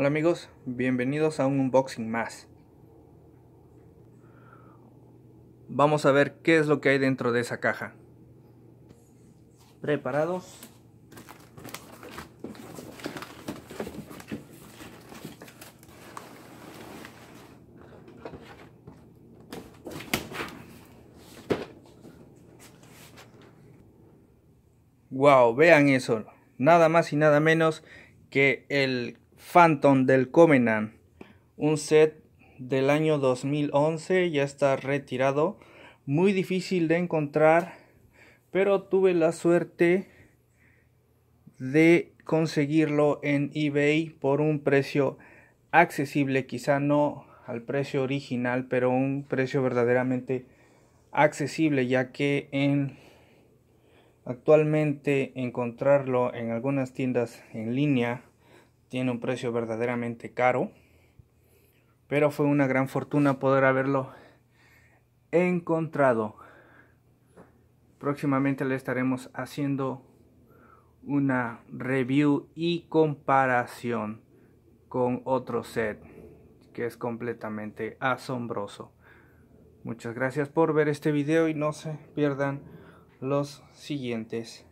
Hola amigos, bienvenidos a un unboxing más. Vamos a ver qué es lo que hay dentro de esa caja. Preparados. Wow, vean eso. Nada más y nada menos que el Phantom del Covenant, un set del año 2011, ya está retirado, muy difícil de encontrar, pero tuve la suerte de conseguirlo en eBay por un precio accesible, quizá no al precio original, pero un precio verdaderamente accesible, ya que en actualmente encontrarlo en algunas tiendas en línea tiene un precio verdaderamente caro, pero fue una gran fortuna poder haberlo encontrado. Próximamente le estaremos haciendo una review y comparación con otro set que es completamente asombroso. Muchas gracias por ver este video y no se pierdan los siguientes.